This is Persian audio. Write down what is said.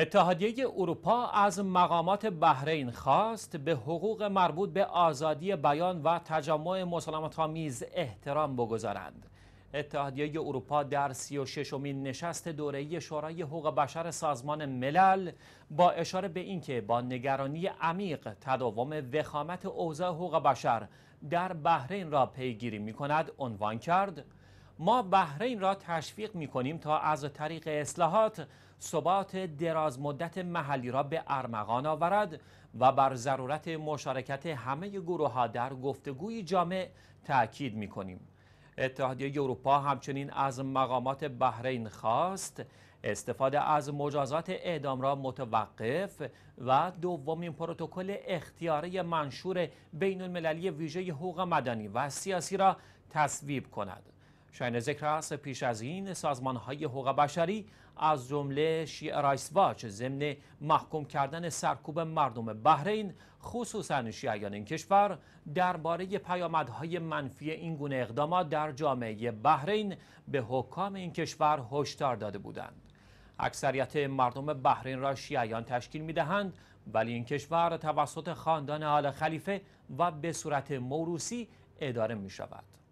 اتحادیه اروپا از مقامات بحرین خواست به حقوق مربوط به آزادی بیان و تجمع مسالمت‌آمیز احترام بگذارند. اتحادیه اروپا در سی و نشست دوره‌ای شورای حقوق بشر سازمان ملل با اشاره به اینکه با نگرانی عمیق تداوم وخامت اوضاع حقوق بشر در بحرین را پیگیری می کند عنوان کرد ما بحرین را تشویق می کنیم تا از طریق اصلاحات ثبات درازمدت محلی را به ارمغان آورد و بر ضرورت مشارکت همه گروه ها در گفتگوی جامع تاکید می کنیم. اتحادیه اروپا همچنین از مقامات بحرین خواست استفاده از مجازات اعدام را متوقف و دومین پروتکل اختیاری منشور بین المللی ویژه حقوق مدنی و سیاسی را تصویب کند. شاین ذکر است پیش از این سازمان های حقوق بشری از جمله شیع رایس ضمن محکوم کردن سرکوب مردم بحرین خصوصا شیعیان این کشور درباره پیامدهای منفی این گونه اقدامات در جامعه بحرین به حکام این کشور هشدار داده بودند اکثریت مردم بحرین را شیعیان تشکیل می دهند ولی این کشور توسط خاندان آل خلیفه و به صورت موروسی اداره می شود.